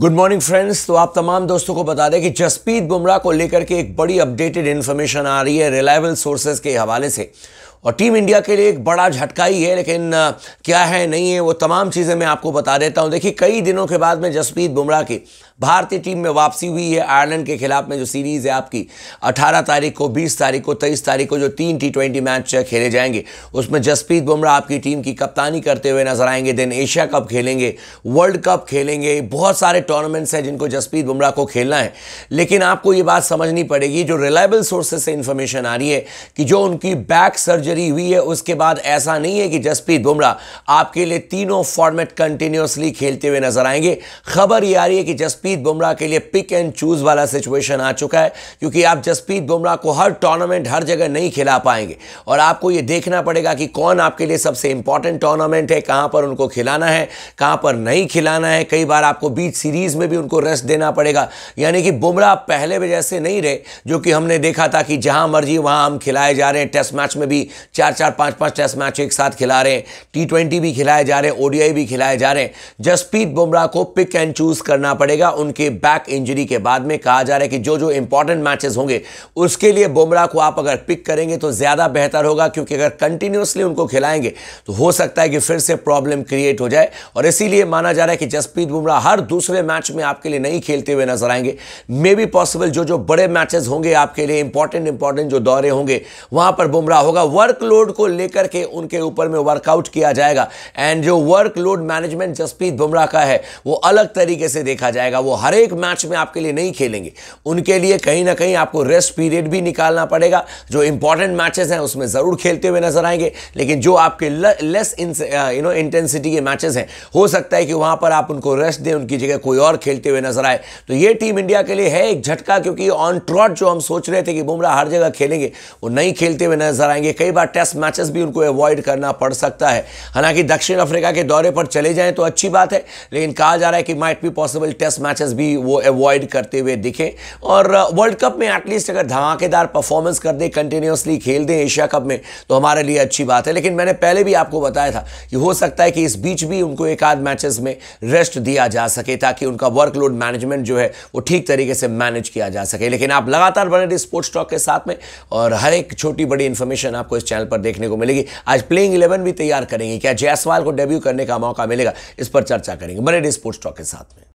good morning friends तो आप तमाम दोस्तों को बता दें कि जसप्रीत बुमराह को लेकर के एक बड़ी अपडेटेड इन्फॉर्मेशन आ रही है रिलायबल सोर्सेज के हवाले से और टीम इंडिया के लिए एक बड़ा झटका ही है लेकिन क्या है नहीं है वो तमाम चीज़ें मैं आपको बता देता हूं देखिए कई दिनों के बाद में जसप्रीत बुमराह की भारतीय टीम में वापसी हुई है आयरलैंड के खिलाफ में जो सीरीज़ है आपकी 18 तारीख को 20 तारीख को 23 तारीख को जो तीन टी ट्वेंटी मैच खेले जाएंगे उसमें जसप्रीत बुमराह आपकी टीम की कप्तानी करते हुए नजर आएंगे देन एशिया कप खेलेंगे वर्ल्ड कप खेलेंगे बहुत सारे टूर्नामेंट्स हैं जिनको जसप्रीत बुमराह को खेलना है लेकिन आपको ये बात समझनी पड़ेगी जो रिलायबल सोर्सेस से इन्फॉर्मेशन आ रही है कि जो उनकी बैक सर्जरी सर्जरी हुई है उसके बाद ऐसा नहीं है कि जसप्रीत बुमराह आपके लिए तीनों फॉर्मेट कंटिन्यूसली खेलते हुए नजर आएंगे खबर ये आ रही है कि जसप्रीत बुमराह के लिए पिक एंड चूज वाला सिचुएशन आ चुका है क्योंकि आप जसप्रीत बुमराह को हर टूर्नामेंट हर जगह नहीं खिला पाएंगे और आपको यह देखना पड़ेगा कि कौन आपके लिए सबसे इंपॉर्टेंट टूर्नामेंट है कहाँ पर उनको खिलाना है कहाँ पर नहीं खिलाना है कई बार आपको बीच सीरीज में भी उनको रेस्ट देना पड़ेगा यानी कि बुमराह पहले वजह से नहीं रहे जो कि हमने देखा था कि जहां मर्जी वहां हम खिलाए जा रहे हैं टेस्ट मैच में भी चार चार पाँच पाँच टेस्ट मैच एक साथ खिला रहे हैं टी ट्वेंटी भी खिलाए जा रहे हैं ओडीआई भी खिलाए जा रहे हैं जसप्रीत बुमराह को पिक एंड चूज करना पड़ेगा उनके बैक इंजरी के बाद में कहा जा रहा है कि जो जो इंपॉर्टेंट मैचेस होंगे उसके लिए बुमराह को आप अगर पिक करेंगे तो ज़्यादा बेहतर होगा क्योंकि अगर कंटिन्यूसली उनको खिलाएंगे तो हो सकता है कि फिर से प्रॉब्लम क्रिएट हो जाए और इसीलिए माना जा रहा है कि जसप्रीत बुमराह हर दूसरे मैच में आपके लिए नहीं खेलते हुए नजर आएंगे मे बी पॉसिबल जो जो बड़े मैचेस होंगे आपके लिए इंपॉर्टेंट इंपॉर्टेंट जो दौरे होंगे वहां पर बुमराह होगा वर वर्कलोड को लेकर के उनके ऊपर में वर्कआउट किया जाएगा एंड जो वर्कलोड मैनेजमेंट जसप्रीत बुमराह का है वो अलग तरीके से देखा जाएगा वो हर एक मैच में आपके लिए नहीं खेलेंगे उनके लिए कहीं ना कहीं आपको रेस्ट पीरियड भी निकालना पड़ेगा जो इंपॉर्टेंट मैचेस हैं उसमें ज़रूर खेलते हुए नजर आएंगे लेकिन जो आपके लेस यू नो इंटेंसिटी के मैचेस हैं हो सकता है कि वहां पर आप उनको रेस्ट दें उनकी जगह कोई और खेलते हुए नजर आए तो ये टीम इंडिया के लिए है एक झटका क्योंकि ऑन ट्रॉट जो हम सोच रहे थे कि बुमराह हर जगह खेलेंगे वो नहीं खेलते हुए नजर आएंगे कई बार बार टेस्ट मैचेस भी उनको अवॉइड करना पड़ सकता है हालांकि दक्षिण अफ्रीका के दौरे पर चले जाएं तो अच्छी बात है लेकिन कहा जा रहा है कि माइट भी पॉसिबल टेस्ट मैचेस भी वो अवॉइड करते हुए दिखें और वर्ल्ड uh, कप में एटलीस्ट अगर धमाकेदार परफॉर्मेंस कर दें कंटिन्यूसली खेल दें एशिया कप में तो हमारे लिए अच्छी बात है लेकिन मैंने पहले भी आपको बताया था कि हो सकता है कि इस बीच भी उनको एक आध मैचेस में रेस्ट दिया जा सके ताकि उनका वर्कलोड मैनेजमेंट जो है वो ठीक तरीके से मैनेज किया जा सके लेकिन आप लगातार बने रहिए स्पोर्ट्स टॉक के साथ में और हर एक छोटी बड़ी इंफॉर्मेशन आपको इस चैनल पर देखने को मिलेगी आज प्लेइंग इलेवन भी तैयार करेंगे क्या जयसवाल को डेब्यू करने का मौका मिलेगा इस पर चर्चा करेंगे बने स्पोर्ट्स टॉक के साथ में